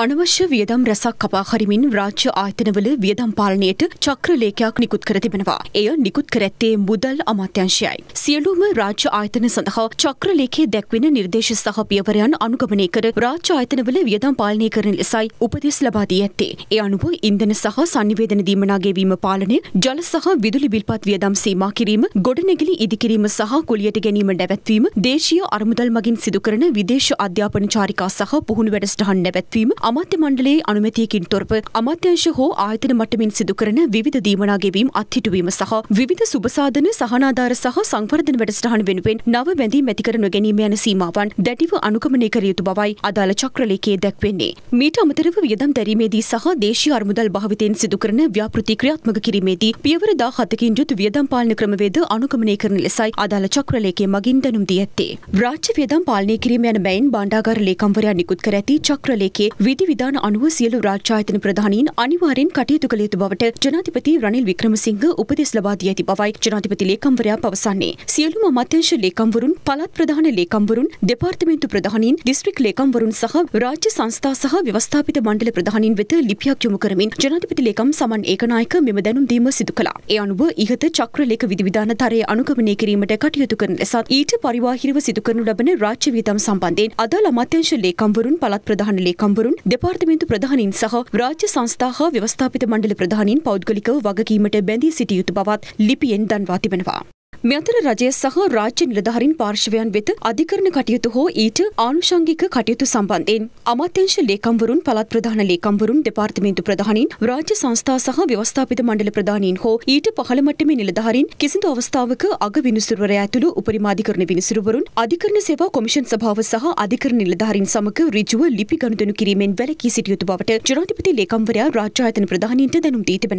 අනවශ්‍ය වියදම් රැසක් කපා හරිමින් රාජ්‍ය ආයතනවල වියදම් පාලනයට චක්‍රලේඛයක් නිකුත් කර තිබෙනවා. එය නිකුත් කර ඇත්තේ මුදල් අමාත්‍යාංශයයි. සියලුම රාජ්‍ය ආයතන සඳහා චක්‍රලේඛයේ දැක්වෙන නිර්දේශ සහ පියවරයන් අනුගමනය කර රාජ්‍ය ආයතනවල වියදම් පාලනය කරන ලෙසයි උපදෙස් ලබා දී ඇත්තේ. ඒ අනුව ඉන්ධන සහ sannivedana දීමනා ගෙවීම පාලනය, ජල සහ විදුලි බිල්පත් වියදම් සීමා කිරීම, ගොඩනැගිලි ඉදිකිරීම සහ කුලියට ගැනීම නැවැත්වීම, දේශීය අරමුදල් මගින් සිදු කරන විදේශ අධ්‍යාපන චාරිකා සහ පුහුණු වැඩසටහන් නැවැත්වීම අමාත්‍ය මණ්ඩලයේ අනුමැතියකින් තොරව අමාත්‍යංශ හෝ ආයතන මට්ටමින් සිදුකරන විවිධ දීමනා ගෙවීම් අත්හිටුවීම සහ විවිධ සුබසාධන සහනාධාර සහ සංවර්ධන වැඩසටහන් වෙනුවෙන් නව වැඳීම් ඇති කර නොගැනීම යන සීමාවන් දැඩිව අනුගමනය කර යුතු බවයි අදාළ චක්‍රලේඛයේ දැක්වෙන්නේ. මීට අමතරව වියදම් දැරීමේදී සහ දේශීය අරමුදල් භාවිතයෙන් සිදුකරන ව්‍යාපෘති ක්‍රියාත්මක කිරීමේදී පියවර 17කින් යුතු වියදම් පාලන ක්‍රමවේද අනුගමනය කරන ලෙසයි අදාළ චක්‍රලේඛයේ මගින් දැනුම් දී ඇත්තේ. රාජ්‍ය වියදම් පාලනය කිරීම යන බැයින් බණ්ඩාගාර ලේකම්වරයා නිකුත් කර ඇති චක්‍රලේඛයේ විධි විධාන අනුව සියලු රාජ්‍යායතන ප්‍රධානීන් අනිවාර්යෙන් කටයුතු කළ යුතු බවට ජනාධිපති රනිල් වික්‍රමසිංහ උපදෙස් ලබා දී ඇති බවයි ජනාධිපති ලේකම්වරයා පවසන්නේ. සියලුම අමාත්‍යංශ ලේකම්වරුන්, පළාත් ප්‍රධාන ලේකම්වරුන්, දෙපාර්තමේන්තු ප්‍රධානීන්, දිස්ත්‍රික් ලේකම්වරුන් සහ රාජ්‍ය සංස්ථා සහ ව්‍යවස්ථාපිත මණ්ඩල ප්‍රධානීන් වෙත ලිපියක් යොමු කරමින් ජනාධිපති ලේකම් සමන් ඒකනායක මෙම දැනුම් දීම සිදු කළා. ඒ අනුව ඉහත චක්‍රලේඛ විධි විධාන තරය අනුගමනය කිරීමට කටයුතු කරන ලෙසත් ඊට පරිවාහිරව සිදු කරනු ලබන රාජ්‍ය වියදම් සම්බන්ධයෙන් අදාළ අමාත්‍යංශ ලේකම්වරුන්, පළාත් ප්‍රධාන ලේකම්වරුන් දෙපාර්තමේන්තු ප්‍රධානින් සහ රාජ්‍ය සංස්ථා හා ව්‍යවස්ථාපිත මණ්ඩල ප්‍රධානින් පෞද්ගලිකව වගකීමට බැඳී සිටිය යුතු බවත් ලිපියෙන් දන්වා තිබෙනවා. මේ අතර රජය සහ රාජ්‍ය නිලධාරීන් පාර්ශවයන් වෙත අධිකරණ කටයුතු හෝ ඊට ආනුෂංගික කටයුතු සම්බන්ධයෙන් අමාත්‍යංශ ලේකම්වරුන් පළාත් ප්‍රධාන ලේකම්වරුන් දෙපාර්තමේන්තු ප්‍රධානීන් රාජ්‍ය සංස්ථා සහ ව්‍යවස්ථාපිත මණ්ඩල ප්‍රධානීන් හෝ ඊට පහළ මට්ටමේ නිලධාරීන් කිසිදු අවස්ථාවක අග විනිසුරුවරයා ඇතුළු උපරිම අධිකරණ විනිසුරුවරුන් අධිකරණ සේවා කොමිෂන් සභාව සහ අධිකරණ නිලධාරීන් සමග ඍජුව ලිපි ගනුදෙනු කිරීමෙන් වැළකී සිටිය යුතු බවට ජනාධිපති ලේකම්වරයා රාජ්‍ය ආයතන ප්‍රධානීන්ට දැනුම් දී තිබෙනවා